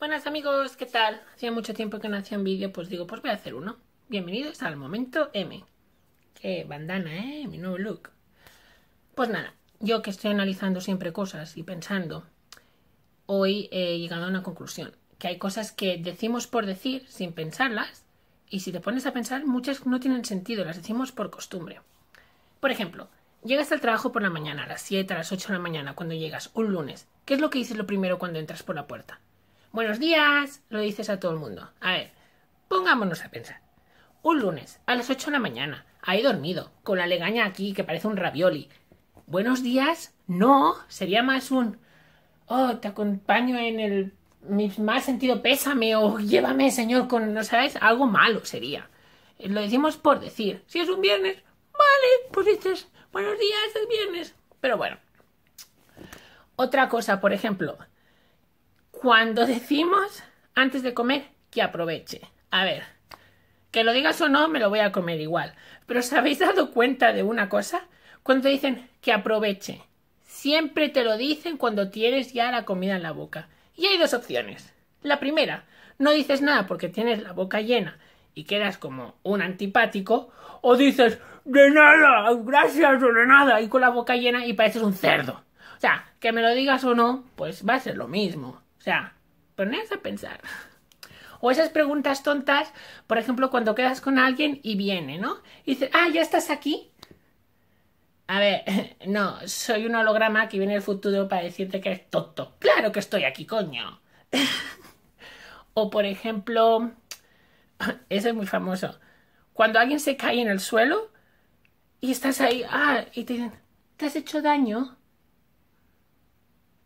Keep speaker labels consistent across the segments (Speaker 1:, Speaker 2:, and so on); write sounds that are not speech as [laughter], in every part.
Speaker 1: Buenas amigos, ¿qué tal? Hacía mucho tiempo que no hacía un vídeo, pues digo, pues voy a hacer uno. Bienvenidos al Momento M. Qué bandana, ¿eh? Mi nuevo look. Pues nada, yo que estoy analizando siempre cosas y pensando, hoy he llegado a una conclusión. Que hay cosas que decimos por decir sin pensarlas y si te pones a pensar, muchas no tienen sentido, las decimos por costumbre. Por ejemplo, llegas al trabajo por la mañana, a las 7, a las 8 de la mañana, cuando llegas, un lunes. ¿Qué es lo que dices lo primero cuando entras por la puerta? buenos días, lo dices a todo el mundo. A ver, pongámonos a pensar. Un lunes, a las 8 de la mañana, ahí dormido, con la legaña aquí que parece un ravioli. Buenos días, no, sería más un... Oh, te acompaño en el... Mi mal sentido pésame o llévame, señor, con... ¿No sabes? Algo malo sería. Eh, lo decimos por decir. Si es un viernes, vale, pues dices, buenos días, es viernes. Pero bueno. Otra cosa, por ejemplo, cuando decimos antes de comer que aproveche. A ver, que lo digas o no, me lo voy a comer igual. Pero ¿os habéis dado cuenta de una cosa? Cuando dicen que aproveche, siempre te lo dicen cuando tienes ya la comida en la boca. Y hay dos opciones. La primera, no dices nada porque tienes la boca llena y quedas como un antipático, o dices de nada, gracias o de nada, y con la boca llena y pareces un cerdo. O sea, que me lo digas o no, pues va a ser lo mismo. O sea, ponerse a pensar. O esas preguntas tontas, por ejemplo, cuando quedas con alguien y viene, ¿no? Y dices, ah, ya estás aquí. A ver, [laughs] no, soy un holograma que viene el futuro para decirte que eres tonto. Claro que estoy aquí, coño. [laughs] o por ejemplo, [clears throat] eso es muy famoso. Cuando alguien se cae en el suelo y estás ahí, ah, y te dicen, ¿te has hecho daño?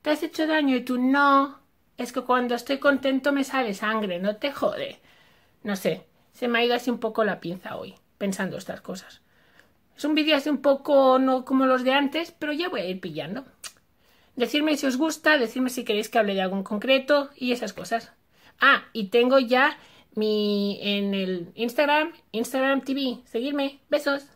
Speaker 1: ¿Te has hecho daño? Y tú no. Es que cuando estoy contento me sale sangre, no te jode. No sé, se me ha ido así un poco la pinza hoy, pensando estas cosas. Es un vídeo así un poco no como los de antes, pero ya voy a ir pillando. Decidme si os gusta, decidme si queréis que hable de algún concreto y esas cosas. Ah, y tengo ya mi en el Instagram, Instagram TV. Seguidme. Besos.